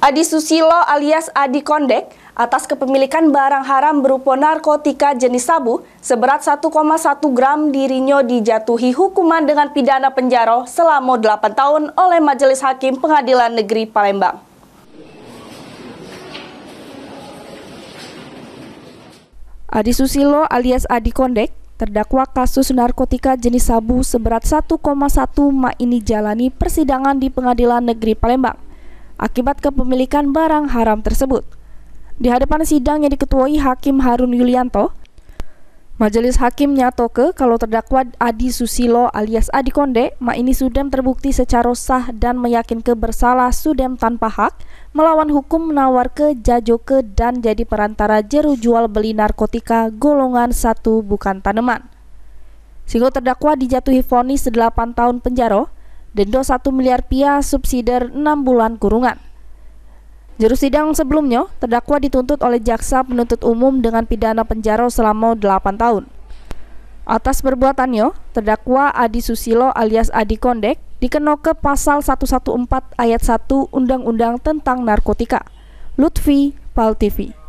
Adi Susilo alias Adi Kondek atas kepemilikan barang haram berupa narkotika jenis sabu seberat 1,1 gram dirinya dijatuhi hukuman dengan pidana penjara selama 8 tahun oleh Majelis Hakim Pengadilan Negeri Palembang. Adi Susilo alias Adi Kondek terdakwa kasus narkotika jenis sabu seberat 1,1 ma ini jalani persidangan di Pengadilan Negeri Palembang akibat kepemilikan barang haram tersebut. Di hadapan sidang yang diketuai Hakim Harun Yulianto, Majelis Hakim Nyatoke kalau terdakwa Adi Susilo alias Adi Konde, ma ini sudah terbukti secara sah dan meyakinkan bersalah Sudem tanpa hak, melawan hukum menawar ke Jajoke dan jadi perantara jeru jual beli narkotika golongan satu bukan tanaman. Sehingga terdakwa dijatuhi vonis 8 tahun penjara, denda 1 miliar pia subsidiar 6 bulan kurungan. Juru sidang sebelumnya, terdakwa dituntut oleh jaksa penuntut umum dengan pidana penjara selama 8 tahun. Atas perbuatannya, terdakwa Adi Susilo alias Adi Kondek dikenal ke pasal 114 ayat 1 Undang-Undang tentang Narkotika. Lutfi Pal TV.